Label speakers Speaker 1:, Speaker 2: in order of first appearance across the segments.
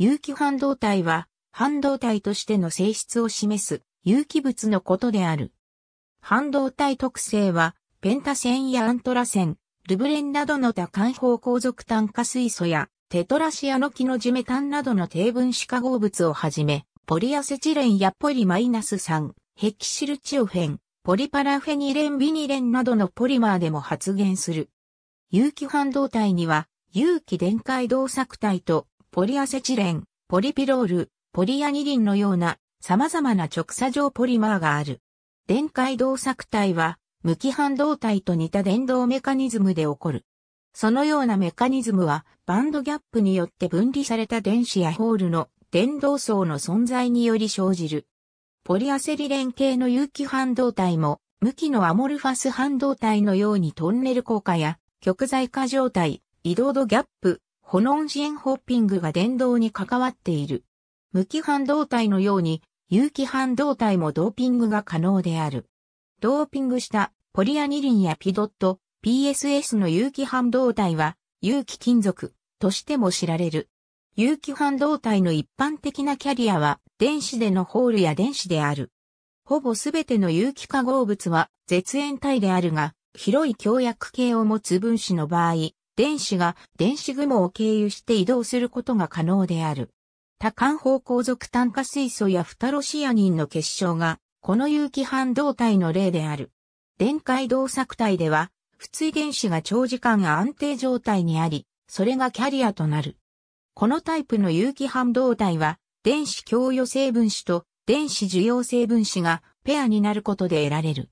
Speaker 1: 有機半導体は、半導体としての性質を示す有機物のことである。半導体特性は、ペンタ線やアントラ線、ルブレンなどの多環法航続炭化水素や、テトラシアノキのジメタンなどの低分子化合物をはじめ、ポリアセチレンやポリマイナス酸、ヘキシルチオフェン、ポリパラフェニレンビニレンなどのポリマーでも発現する。有機半導体には、有機電解動作体とポリアセチレン、ポリピロール、ポリアニリンのような様々な直鎖状ポリマーがある。電解動作体は、無機半導体と似た電動メカニズムで起こる。そのようなメカニズムは、バンドギャップによって分離された電子やホールの電動層の存在により生じる。ポリアセリレン系の有機半導体も、無機のアモルファス半導体のようにトンネル効果や、極材化状態、移動度ギャップ、ホノンシエンホッピングが電動に関わっている。無機半導体のように、有機半導体もドーピングが可能である。ドーピングしたポリアニリンやピドット、PSS の有機半導体は、有機金属としても知られる。有機半導体の一般的なキャリアは、電子でのホールや電子である。ほぼすべての有機化合物は絶縁体であるが、広い強薬系を持つ分子の場合、電子が電子雲を経由して移動することが可能である。多環方向属炭化水素やフタロシアニンの結晶が、この有機半導体の例である。電解動作体では、不対原子が長時間安定状態にあり、それがキャリアとなる。このタイプの有機半導体は、電子供与成分子と電子受容成分子がペアになることで得られる。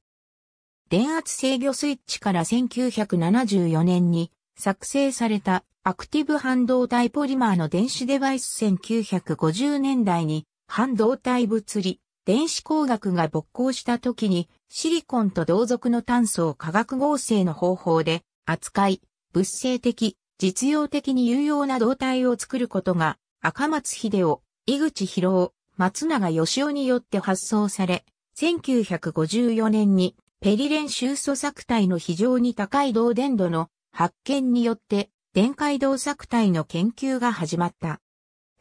Speaker 1: 電圧制御スイッチから1974年に作成されたアクティブ半導体ポリマーの電子デバイス1950年代に半導体物理、電子工学が勃興した時にシリコンと同族の炭素を化学合成の方法で扱い、物性的、実用的に有用な導体を作ることが赤松秀夫、井口博夫、松永義雄によって発想され、1954年にペリレン収素作体の非常に高い導電度の発見によって、電解動作体の研究が始まった。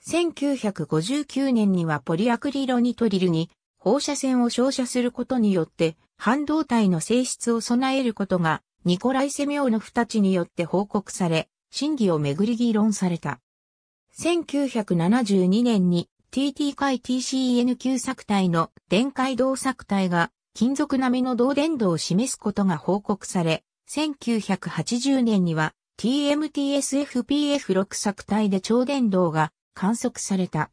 Speaker 1: 1959年にはポリアクリロニトリルに放射線を照射することによって、半導体の性質を備えることが、ニコライ・セミオノフたちによって報告され、審議をめぐり議論された。1972年に TT 解 t c n q 作体の電解動作体が金属並みの導電度を示すことが報告され、1980年には TMTSFPF6 作体で超電導が観測された。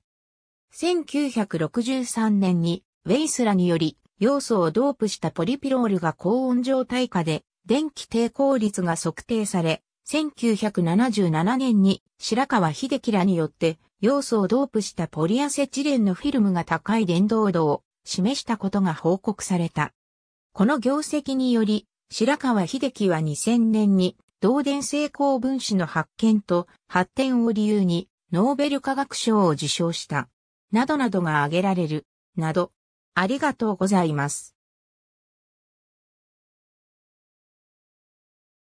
Speaker 1: 1963年にウェイスラにより要素をドープしたポリピロールが高温状態下で電気抵抗率が測定され、1977年に白川秀樹らによって要素をドープしたポリアセチレンのフィルムが高い電動度を示したことが報告された。この業績により白川秀樹は2000年に、導電成功分子の発見と発展を理由に、ノーベル化学賞を受賞した。などなどが挙げられる。など。ありがとうございます。